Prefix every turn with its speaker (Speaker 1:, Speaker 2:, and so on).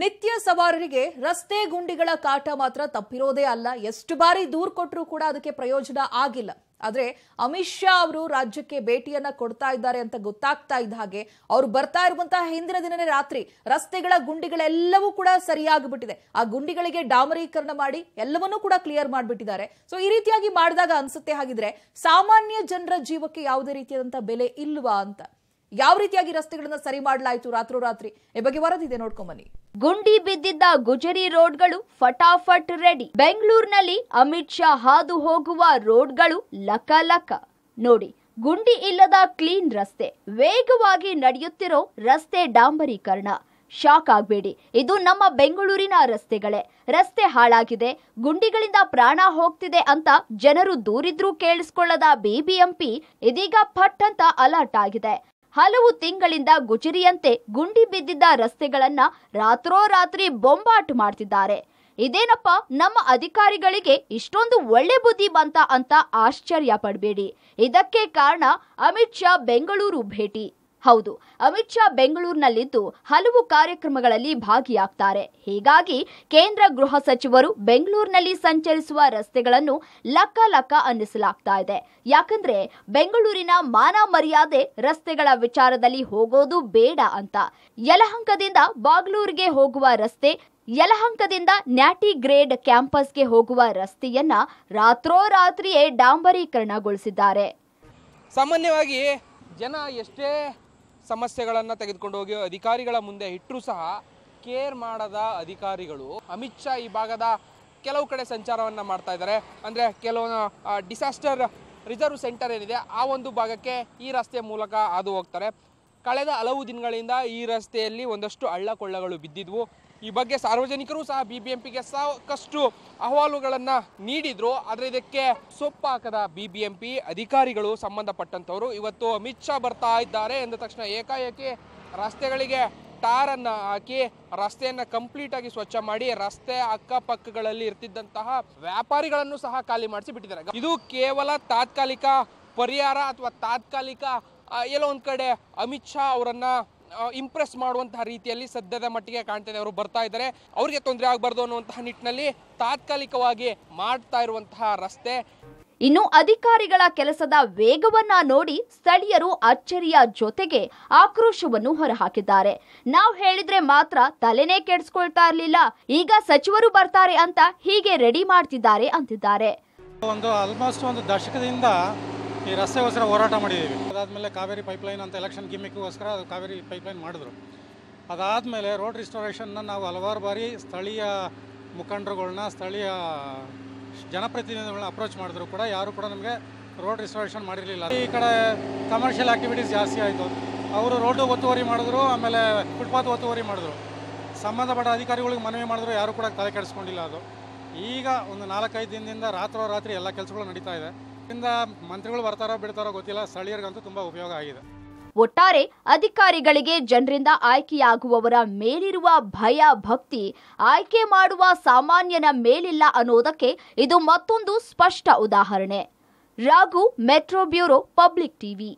Speaker 1: ನಿತ್ಯ ಸವಾರರಿಗೆ ರಸ್ತೆ ಗುಂಡಿಗಳ ಕಾಟ ಮಾತ್ರ ತಪ್ಪಿರೋದೇ ಅಲ್ಲ ಎಷ್ಟು ಬಾರಿ ದೂರು ಕೊಟ್ಟರು ಕೂಡ ಅದಕ್ಕೆ ಪ್ರಯೋಜನ ಆಗಿಲ್ಲ ಆದರೆ ಅಮಿತ್ ಶಾ ಅವರು ರಾಜ್ಯಕ್ಕೆ ಭೇಟಿಯನ್ನ ಕೊಡ್ತಾ ಇದ್ದಾರೆ ಅಂತ ಗೊತ್ತಾಗ್ತಾ ಇದ್ದ ಹಾಗೆ ಅವರು ಬರ್ತಾ ಇರುವಂತಹ ಹಿಂದಿನ ದಿನನೇ ರಾತ್ರಿ ರಸ್ತೆಗಳ ಗುಂಡಿಗಳೆಲ್ಲವೂ ಕೂಡ ಸರಿಯಾಗಿಬಿಟ್ಟಿದೆ ಆ ಗುಂಡಿಗಳಿಗೆ ಡಾಮರೀಕರಣ ಮಾಡಿ ಎಲ್ಲವನ್ನೂ ಕೂಡ ಕ್ಲಿಯರ್ ಮಾಡಿಬಿಟ್ಟಿದ್ದಾರೆ ಸೊ ಈ ರೀತಿಯಾಗಿ ಮಾಡಿದಾಗ ಅನ್ಸುತ್ತೆ ಹಾಗಿದ್ರೆ ಸಾಮಾನ್ಯ ಜನರ ಜೀವಕ್ಕೆ ಯಾವುದೇ ರೀತಿಯಾದಂತಹ ಬೆಲೆ ಇಲ್ವಾ ಅಂತ ಯಾವ ರೀತಿಯಾಗಿ ರಸ್ತೆಗಳನ್ನ ಸರಿ ಮಾಡಲಾಯಿತು ರಾತ್ರೋರಾತ್ರಿ ಈ ಬಗ್ಗೆ ವರದಿದೆ ಇದೆ
Speaker 2: ಗುಂಡಿ ಬಿದ್ದಿದ್ದ ಗುಜರಿ ರೋಡ್ಗಳು ಫಟಾಫಟ್ ರೆಡಿ ಬೆಂಗಳೂರಿನಲ್ಲಿ ಅಮಿತ್ ಶಾ ಹಾದು ಹೋಗುವ ರೋಡ್ಗಳು ಲಕ ಲಕ ನೋಡಿ ಗುಂಡಿ ಇಲ್ಲದ ಕ್ಲೀನ್ ರಸ್ತೆ ವೇಗವಾಗಿ ನಡೆಯುತ್ತಿರೋ ರಸ್ತೆ ಡಾಂಬರೀಕರಣ ಶಾಕ್ ಆಗಬೇಡಿ ಇದು ನಮ್ಮ ಬೆಂಗಳೂರಿನ ರಸ್ತೆಗಳೇ ರಸ್ತೆ ಹಾಳಾಗಿದೆ ಗುಂಡಿಗಳಿಂದ ಪ್ರಾಣ ಹೋಗ್ತಿದೆ ಅಂತ ಜನರು ದೂರಿದ್ರೂ ಕೇಳಿಸ್ಕೊಳ್ಳದ ಬಿಬಿಎಂಪಿ ಇದೀಗ ಫಟ್ ಅಂತ ಅಲರ್ಟ್ ಆಗಿದೆ ಹಲವು ತಿಂಗಳಿಂದ ಗುಜರಿಯಂತೆ ಗುಂಡಿ ಬಿದ್ದಿದ್ದ ರಸ್ತೆಗಳನ್ನ ರಾತ್ರೋರಾತ್ರಿ ಬೊಂಬಾಟ್ ಮಾಡ್ತಿದ್ದಾರೆ ಇದೇನಪ್ಪ ನಮ್ಮ ಅಧಿಕಾರಿಗಳಿಗೆ ಇಷ್ಟೊಂದು ಒಳ್ಳೆ ಬುದ್ಧಿ ಬಂತ ಅಂತ ಆಶ್ಚರ್ಯ ಪಡಬೇಡಿ ಇದಕ್ಕೆ ಕಾರಣ ಅಮಿತ್ ಶಾ ಬೆಂಗಳೂರು ಭೇಟಿ ಹೌದು ಅಮಿತ್ ಶಾ ಬೆಂಗಳೂರಿನಲ್ಲಿದ್ದು ಹಲವು ಕಾರ್ಯಕ್ರಮಗಳಲ್ಲಿ ಭಾಗಿಯಾಗ್ತಾರೆ ಹೀಗಾಗಿ ಕೇಂದ್ರ ಗೃಹ ಸಚಿವರು ಬೆಂಗಳೂರಿನಲ್ಲಿ ಸಂಚರಿಸುವ ರಸ್ತೆಗಳನ್ನು ಲಕ್ಕ ಲಕ್ಕ ಅನ್ನಿಸಲಾಗ್ತಾ ಇದೆ ಯಾಕಂದ್ರೆ ಬೆಂಗಳೂರಿನ ಮಾನ ಮರ್ಯಾದೆ ರಸ್ತೆಗಳ ವಿಚಾರದಲ್ಲಿ ಹೋಗೋದು ಬೇಡ ಅಂತ ಯಲಹಂಕದಿಂದ ಬಾಗ್ಲೂರಿಗೆ ಹೋಗುವ ರಸ್ತೆ ಯಲಹಂಕದಿಂದ ನ್ಯಾಟಿ ಗ್ರೇಡ್ ಕ್ಯಾಂಪಸ್ಗೆ ಹೋಗುವ ರಸ್ತೆಯನ್ನ ರಾತ್ರೋರಾತ್ರಿಯೇ ಡಾಂಬರೀಕರಣಗೊಳಿಸಿದ್ದಾರೆ
Speaker 3: ಸಾಮಾನ್ಯವಾಗಿ ಜನ ಎಷ್ಟೇ ಸಮಸ್ಯೆಗಳನ್ನು ತೆಗೆದುಕೊಂಡು ಹೋಗಿ ಅಧಿಕಾರಿಗಳ ಮುಂದೆ ಇಟ್ಟರೂ ಸಹ ಕೇರ್ ಮಾಡದ ಅಧಿಕಾರಿಗಳು ಅಮಿತ್ ಶಾ ಈ ಭಾಗದ ಕೆಲವು ಕಡೆ ಸಂಚಾರವನ್ನು ಮಾಡ್ತಾ ಇದ್ದಾರೆ ಅಂದರೆ ಕೆಲವು ಡಿಸಾಸ್ಟರ್ ರಿಸರ್ವ್ ಸೆಂಟರ್ ಏನಿದೆ ಆ ಒಂದು ಭಾಗಕ್ಕೆ ಈ ರಸ್ತೆ ಮೂಲಕ ಹಾದು ಹೋಗ್ತಾರೆ ಕಳೆದ ಹಲವು ದಿನಗಳಿಂದ ಈ ರಸ್ತೆಯಲ್ಲಿ ಒಂದಷ್ಟು ಹಳ್ಳ ಕೊಳ್ಳಗಳು ಬಿದ್ದಿದ್ವು ಈ ಬಗ್ಗೆ ಸಾರ್ವಜನಿಕರು ಸಹ ಬಿ ಬಿ ಎಂ ಪಿಗೆ ಸಾಕಷ್ಟು ಅಹವಾಲುಗಳನ್ನು ನೀಡಿದರು ಆದರೆ ಇದಕ್ಕೆ ಸೊಪ್ಪಾಕದ ಬಿ ಬಿ ಎಂ ಪಿ ಅಧಿಕಾರಿಗಳು ಸಂಬಂಧಪಟ್ಟಂಥವರು ಇವತ್ತು ಅಮಿತ್ ಶಾ ಬರ್ತಾ ಇದ್ದಾರೆ ಎಂದ ತಕ್ಷಣ ಏಕಾಏಕಿ ರಸ್ತೆಗಳಿಗೆ ಟಾರನ್ನು ಹಾಕಿ ರಸ್ತೆಯನ್ನು ಕಂಪ್ಲೀಟಾಗಿ ಸ್ವಚ್ಛ ಮಾಡಿ ರಸ್ತೆ ಅಕ್ಕಪಕ್ಕಗಳಲ್ಲಿ ಇರ್ತಿದ್ದಂತಹ ವ್ಯಾಪಾರಿಗಳನ್ನು ಸಹ ಖಾಲಿ ಮಾಡಿಸಿ ಬಿಟ್ಟಿದ್ದಾರೆ ಇದು ಕೇವಲ ತಾತ್ಕಾಲಿಕ ಪರಿಹಾರ ಅಥವಾ ತಾತ್ಕಾಲಿಕ ಎಲ್ಲೋ ಒಂದು ಕಡೆ ಅಮಿತ್ ಶಾ ಅವರನ್ನು ಇಂಪ್ರೆಸ್ ಮಾಡುವಂತಹ ರೀತಿಯಲ್ಲಿ ಸದ್ಯದ ಮಟ್ಟಿಗೆ ಕಾಣ್ತಿದೆ ಅವರು ಬರ್ತಾ ಇದ್ದಾರೆ ಅವರಿಗೆ ತೊಂದರೆ ಆಗಬಾರ್ದು ಅನ್ನುವಂತಹ ನಿಟ್ಟಿನಲ್ಲಿ ತಾತ್ಕಾಲಿಕವಾಗಿ ಮಾಡ್ತಾ ಇರುವಂತಹ ರಸ್ತೆ
Speaker 2: ಇನ್ನು ಅಧಿಕಾರಿಗಳ ಕೆಲಸದ ವೇಗವನ್ನ ನೋಡಿ ಸ್ಥಳೀಯರು ಅಚ್ಚರಿಯ ಜೊತೆಗೆ ಆಕ್ರೋಶವನ್ನು ಹೊರಹಾಕಿದ್ದಾರೆ ನಾವು ಹೇಳಿದ್ರೆ ಮಾತ್ರ ತಲೆನೇ ಕೆಡಿಸ್ಕೊಳ್ತಾ ಇರಲಿಲ್ಲ ಈಗ ಸಚಿವರು ಬರ್ತಾರೆ ಅಂತ ಹೀಗೆ ರೆಡಿ ಮಾಡ್ತಿದ್ದಾರೆ ಅಂತಿದ್ದಾರೆ
Speaker 4: ಒಂದು ಆಲ್ಮೋಸ್ಟ್ ಒಂದು ದಶಕದಿಂದ ಈ ರಸ್ತೆಗೋಸ್ಕರ ಹೋರಾಟ ಮಾಡಿದ್ದೀವಿ ಅದಾದಮೇಲೆ ಕಾವೇರಿ ಪೈಪ್ಲೈನ್ ಅಂತ ಎಲೆಕ್ಷನ್ ಅದು ಕಾವೇರಿ ಪೈಪ್ಲೈನ್ ಮಾಡಿದ್ರು ಅದಾದಮೇಲೆ ರೋಡ್ ರಿಸ್ಟೋರೇಷನ್ನ ನಾವು ಹಲವಾರು ಬಾರಿ ಸ್ಥಳೀಯ ಮುಖಂಡರುಗಳ್ನ ಸ್ಥಳೀಯ ಜನಪ್ರತಿನಿಧಿಗಳನ್ನ ಅಪ್ರೋಚ್ ಮಾಡಿದ್ರು ಕೂಡ ಯಾರು ಕೂಡ ನಮಗೆ ರೋಡ್ ರಿಸ್ಟೋರೇಷನ್ ಮಾಡಿರಲಿಲ್ಲ ಈ ಕಡೆ ಕಮರ್ಷಿಯಲ್ ಆ್ಯಕ್ಟಿವಿಟೀಸ್ ಜಾಸ್ತಿ ಆಯಿತು ಅವರು ರೋಡು ಒತ್ತುವರಿ ಮಾಡಿದ್ರು ಆಮೇಲೆ ಫುಟ್ಪಾತ್ ಒತ್ತುವರಿ ಮಾಡಿದ್ರು ಸಂಬಂಧಪಟ್ಟ ಅಧಿಕಾರಿಗಳಿಗೆ ಮನವಿ ಮಾಡಿದ್ರು ಯಾರು ಕೂಡ ತಲೆ ಕೆಡಿಸ್ಕೊಂಡಿಲ್ಲ ಅದು ಈಗ ಒಂದು ನಾಲ್ಕೈದು ದಿನದಿಂದ ರಾತ್ರೋ ರಾತ್ರಿ ಎಲ್ಲ ಕೆಲಸಗಳು ನಡೀತಾ ಇದೆ ಇದರಿಂದ ಮಂತ್ರಿಗಳು ಬರ್ತಾರೋ ಬಿಡ್ತಾರೋ ಗೊತ್ತಿಲ್ಲ ಸ್ಥಳೀಯರಿಗಂತೂ ತುಂಬಾ ಉಪಯೋಗ ಆಗಿದೆ
Speaker 2: ಒಟ್ಟಾರೆ ಅಧಿಕಾರಿಗಳಿಗೆ ಜನರಿಂದ ಆಯ್ಕೆಯಾಗುವವರ ಮೇಲಿರುವ ಭಯ ಭಕ್ತಿ ಆಯ್ಕೆ ಮಾಡುವ ಸಾಮಾನ್ಯನ ಮೇಲಿಲ್ಲ ಅನ್ನೋದಕ್ಕೆ ಇದು ಮತ್ತೊಂದು ಸ್ಪಷ್ಟ ಉದಾಹರಣೆ Raghu metro bureau public TV